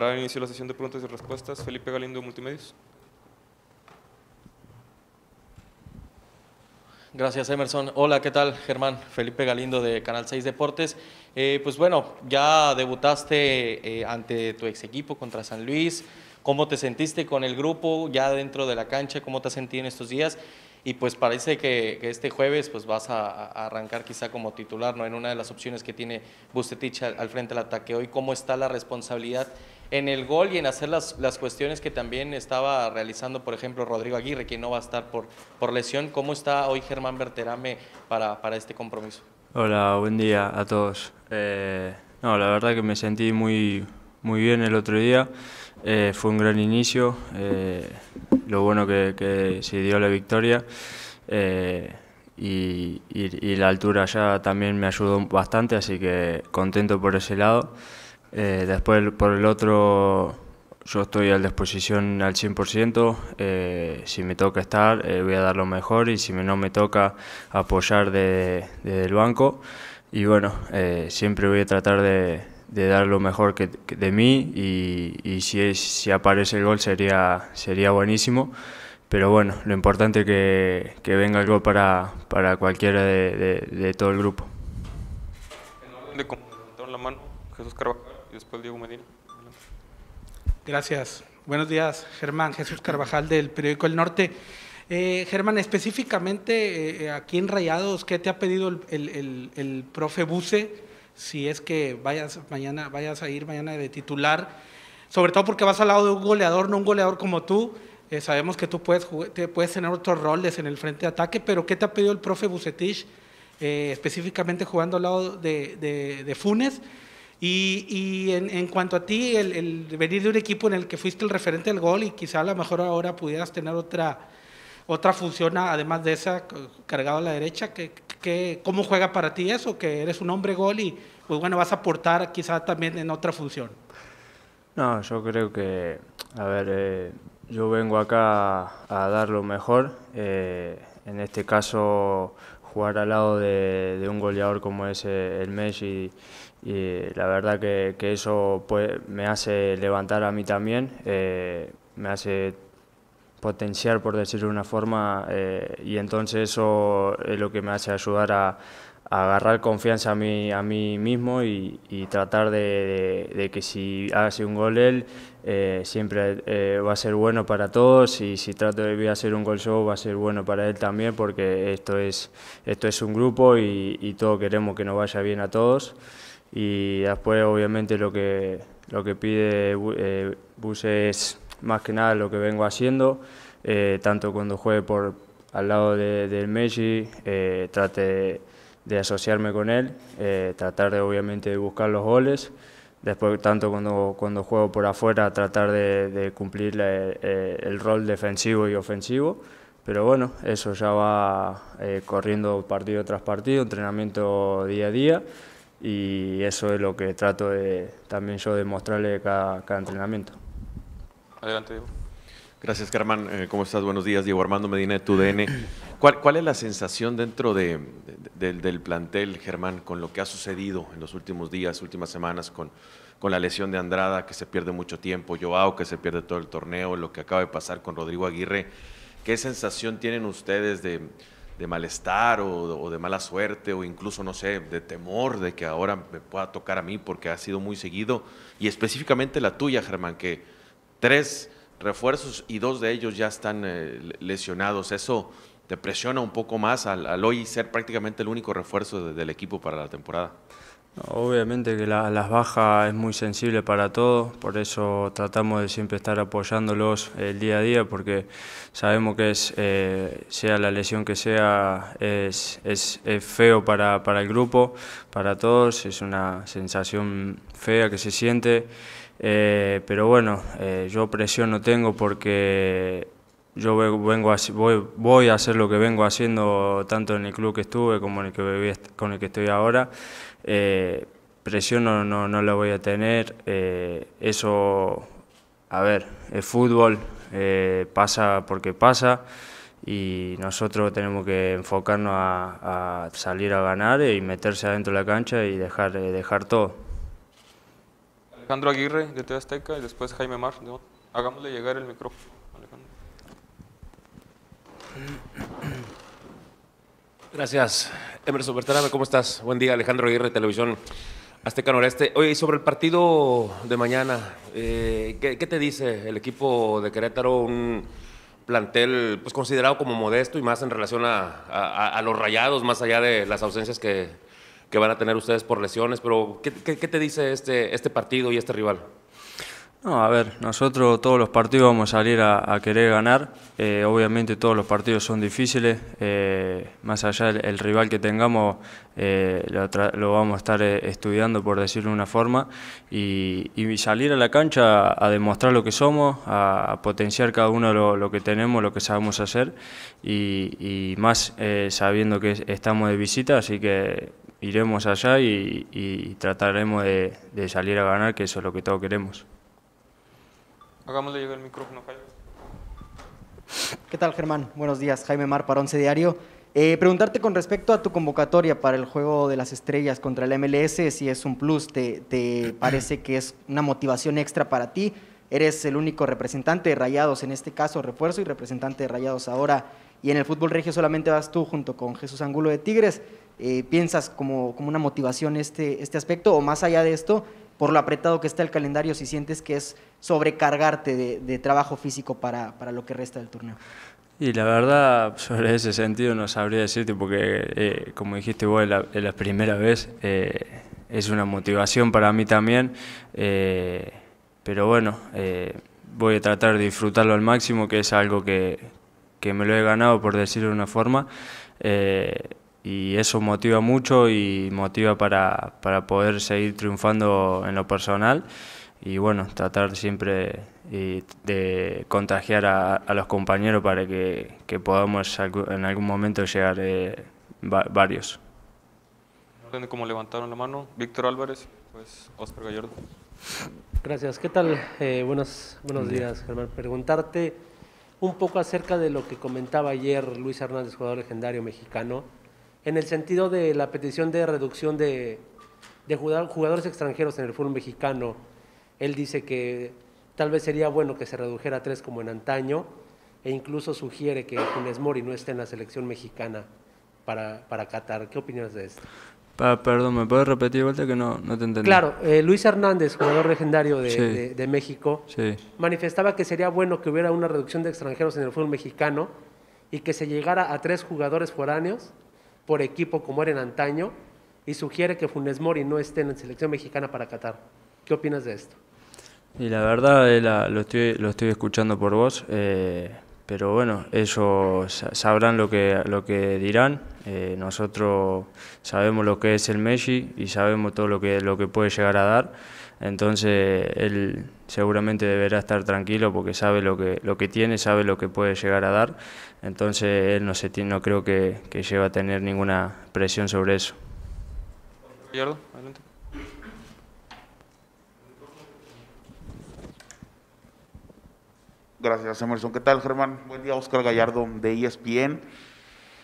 Para iniciar la sesión de preguntas y respuestas, Felipe Galindo, Multimedios. Gracias, Emerson. Hola, ¿qué tal, Germán? Felipe Galindo de Canal 6 Deportes. Eh, pues bueno, ya debutaste eh, ante tu ex equipo contra San Luis. ¿Cómo te sentiste con el grupo ya dentro de la cancha? ¿Cómo te has sentido en estos días? Y pues parece que, este jueves pues vas a, arrancar quizá como titular, ¿no? En una de las opciones que tiene Bustetich al frente del ataque. Hoy, ¿cómo está la responsabilidad en el gol y en hacer las, las, cuestiones que también estaba realizando, por ejemplo, Rodrigo Aguirre, que no va a estar por, por lesión. ¿Cómo está hoy Germán Berterame para, para este compromiso? Hola, buen día a todos. Eh, no, la verdad que me sentí muy, muy bien el otro día. Eh, fue un gran inicio. Eh, lo bueno que, se dio la victoria. Y, y, y la altura ya también me ayudó bastante, así que contento por ese lado. Eh, después, por el otro, yo estoy a disposición al 100%. Eh, si me toca estar, eh, voy a dar lo mejor y si no me toca, apoyar desde de, el banco. Y bueno, siempre voy a tratar de, dar lo mejor que, de mí y, si, si aparece el gol sería, sería buenísimo. Pero bueno, lo importante es que, que venga el gol para, para cualquiera de, de, todo el grupo. la mano, Jesús Carvajal. Diego Gracias. Buenos días, Germán. Jesús Carvajal del periódico El Norte. Eh, Germán, específicamente eh, eh, aquí en Rayados, ¿qué te ha pedido el, el, el, profe Buce? Si es que vayas mañana, vayas a ir mañana de titular, sobre todo porque vas al lado de un goleador, no un goleador como tú. sabemos que tú puedes, te puedes tener otros roles en el frente de ataque, pero ¿qué te ha pedido el profe Bucetich específicamente jugando al lado de, de, de Funes? Y, en, cuanto a ti, el, venir de un equipo en el que fuiste el referente del gol y quizá a lo mejor ahora pudieras tener otra, otra función, además de esa, cargado a la derecha, ¿cómo juega para ti eso? Que eres un hombre gol y pues bueno, vas a aportar quizá también en otra función. No, yo creo que, a ver, eh, yo vengo acá a, dar lo mejor. Eh, en este caso jugar al lado de, un goleador como es eh, el Messi y, la verdad que, eso me hace levantar a mí también, eh, me hace potenciar por decirlo de una forma eh, y entonces eso es lo que me hace ayudar a, agarrar confianza a mí, a mí mismo y, tratar de, que si hace un gol él, eh, siempre eh, va a ser bueno para todos y si trato de hacer un gol show va a ser bueno para él también porque esto es, esto es un grupo y, y todos queremos que nos vaya bien a todos. Y después obviamente lo que, lo que pide eh, Buse es más que nada lo que vengo haciendo, eh, tanto cuando juegue por, al lado del de Messi, trate de de asociarme con él, eh, tratar de obviamente de buscar los goles, después tanto cuando, cuando juego por afuera tratar de, cumplir eh, el rol defensivo y ofensivo, pero bueno, eso ya va eh, corriendo partido tras partido, entrenamiento día a día y eso es lo que trato de también yo de mostrarle cada, cada entrenamiento. Adelante, Diego. Gracias, carmán ¿Cómo estás? Buenos días, Diego Armando Medina de DN. ¿Cuál, es la sensación dentro del plantel, Germán, con lo que ha sucedido en los últimos días, últimas semanas, con, con la lesión de Andrada, que se pierde mucho tiempo, Joao, que se pierde todo el torneo, lo que acaba de pasar con Rodrigo Aguirre? ¿Qué sensación tienen ustedes de, malestar o, de mala suerte o incluso, no sé, de temor de que ahora me pueda tocar a mí porque ha sido muy seguido? Y específicamente la tuya, Germán, que tres refuerzos y dos de ellos ya están eh, lesionados. Eso te presiona un poco más al, hoy ser prácticamente el único refuerzo del equipo para la temporada. Obviamente que las bajas es muy sensible para todos, por eso tratamos de siempre estar apoyándolos el eh, día a día, porque sabemos que es, eh, sea la lesión que sea, es, feo para, el grupo, para todos, es una sensación fea que se siente, eh, pero bueno, yo presión no tengo porque yo vengo voy, voy a hacer lo que vengo haciendo tanto en el club que estuve como en el que con el que estoy ahora. Eh, presión no, no, no, la voy a tener. Eh, eso, a ver, el fútbol eh, pasa porque pasa y nosotros tenemos que enfocarnos a, salir a ganar y meterse adentro de la cancha y dejar, dejar todo. Alejandro Aguirre de Teo y después Jaime Mar. Hagámosle llegar el micrófono. Gracias, Emerson Bertarame. ¿Cómo estás? Buen día, Alejandro Aguirre, Televisión Azteca Noreste. Oye, sobre el partido de mañana, eh, ¿qué, te dice el equipo de Querétaro? Un plantel pues, considerado como modesto y más en relación a, los rayados, más allá de las ausencias que, van a tener ustedes por lesiones. Pero, ¿qué, te dice este, este partido y este rival? No, a ver, nosotros todos los partidos vamos a salir a, querer ganar. Eh, obviamente todos los partidos son difíciles. Eh, más allá del el rival que tengamos, eh, lo, vamos a estar estudiando, por decirlo de una forma. Y, salir a la cancha a, demostrar lo que somos, a, potenciar cada uno lo, que tenemos, lo que sabemos hacer. Y, más sabiendo que estamos de visita, así que iremos allá y, trataremos de salir a ganar, que eso es lo que todos queremos. Hagámosle llegar el micrófono, Jaime. ¿Qué tal, Germán? Buenos días. Jaime Mar para Once Diario. Eh, preguntarte con respecto a tu convocatoria para el Juego de las Estrellas contra el MLS, si es un plus, ¿te, te parece que es una motivación extra para ti? Eres el único representante de Rayados, en este caso refuerzo y representante de Rayados ahora. Y en el fútbol regio solamente vas tú junto con Jesús Angulo de Tigres. Eh, ¿Piensas como, como una motivación este, este aspecto? O más allá de esto, por lo apretado que está el calendario, si sientes que es sobrecargarte de, trabajo físico para, para lo que resta del torneo. Y la verdad, sobre ese sentido no sabría decirte, porque eh, como dijiste vos la, la primera vez, eh, es una motivación para mí también. Eh, pero bueno, voy a tratar de disfrutarlo al máximo, que es algo que, que me lo he ganado, por decirlo de una forma y eso motiva mucho y motiva para, para, poder seguir triunfando en lo personal y bueno, tratar siempre eh, de contagiar a, los compañeros para que, que, podamos en algún momento llegar eh, varios. Como levantaron la mano, Víctor Álvarez, pues Oscar Gallardo. Gracias, ¿qué tal? Eh, buenos, buenos días, Germán. Preguntarte un poco acerca de lo que comentaba ayer Luis Hernández, jugador legendario mexicano, en el sentido de la petición de reducción de, jugadores extranjeros en el fútbol mexicano. Él dice que tal vez sería bueno que se redujera a tres como en antaño e incluso sugiere que Funes Mori no esté en la selección mexicana para, para Qatar. ¿Qué opinas de esto? perdón, ¿me puedes repetir vuelta que no, no te entendí? Claro, eh, Luis Hernández, jugador legendario de, México, manifestaba que sería bueno que hubiera una reducción de extranjeros en el fútbol mexicano y que se llegara a tres jugadores foráneos por equipo como era en antaño y sugiere que Funes Mori no esté en la selección mexicana para Qatar. ¿Qué opinas de esto? Y la verdad eh, lo, estoy, escuchando por vos, eh, pero bueno, ellos sabrán lo que, lo que dirán. Eh, nosotros sabemos lo que es el Messi y sabemos todo lo que, lo que puede llegar a dar. Entonces él seguramente deberá estar tranquilo porque sabe lo que, lo que tiene, sabe lo que puede llegar a dar. Entonces él no, se no creo que, que lleve a tener ninguna presión sobre eso. adelante. Gracias, Emerson. ¿Qué tal, Germán? Buen día, Oscar Gallardo, de ESPN.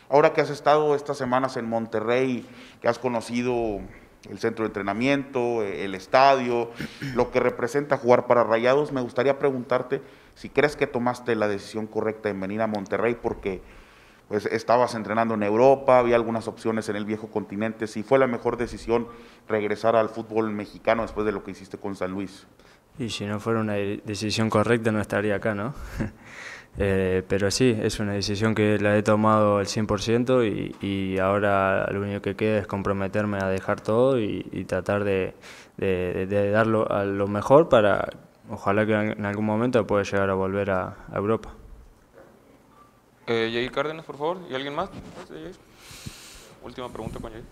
Ahora que has estado estas semanas en Monterrey, que has conocido el centro de entrenamiento, e, el estadio, lo que representa jugar para Rayados, me gustaría preguntarte si crees que tomaste la decisión correcta en venir a Monterrey porque pues estabas entrenando en Europa, había algunas opciones en el viejo continente, si fue la mejor decisión regresar al fútbol mexicano después de lo que hiciste con San Luis. Y si no fuera una decisión correcta no estaría acá, ¿no? Eh, pero sí, es una decisión que la he tomado al 100% y, y, ahora lo único que queda es comprometerme a dejar todo y, tratar de, darlo a lo mejor para, ojalá que en algún momento pueda llegar a volver a, Europa. Eh, Cárdenas, por favor, ¿y alguien más? Última pregunta con Jair.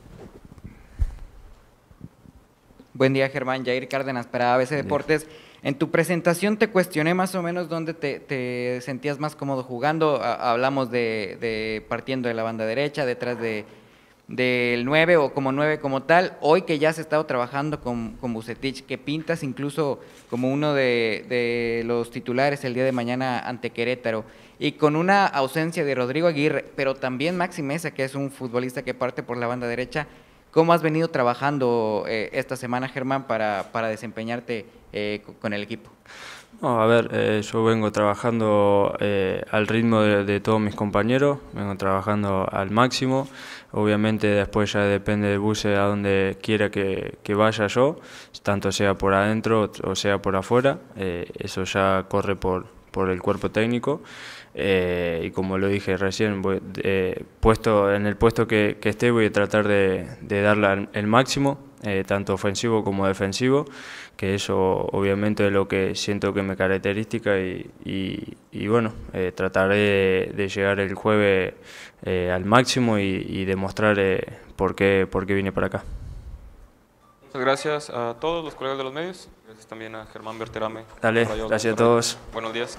Buen día, Germán. Jair Cárdenas para ABC Deportes. En tu presentación te cuestioné más o menos dónde te, sentías más cómodo jugando. hablamos de, partiendo de la banda derecha, detrás de del 9 o como 9 como tal, hoy que ya has estado trabajando con, Bucetich, que pintas incluso como uno de, de, los titulares el día de mañana ante Querétaro, y con una ausencia de Rodrigo Aguirre, pero también Maxi Mesa, que es un futbolista que parte por la banda derecha, ¿Cómo has venido trabajando eh, esta semana, Germán, para, para desempeñarte eh, con el equipo? a ver, eh, yo vengo trabajando al ritmo de, todos mis compañeros, vengo trabajando al máximo. Obviamente después ya depende del buce a donde quiera que, que, vaya yo, tanto sea por adentro o sea por afuera, eso ya corre por, por el cuerpo técnico. Eh, y como lo dije recién, eh, puesto, en el puesto que, esté voy a tratar de, darle el máximo, eh, tanto ofensivo como defensivo, que eso obviamente es lo que siento que me caracteriza y, bueno, trataré de, llegar el jueves al máximo y, y demostrar por, qué, por qué vine para acá gracias a todos los colegas de los medios. Gracias también a Germán Berterame. Dale, gracias a todos. Buenos días.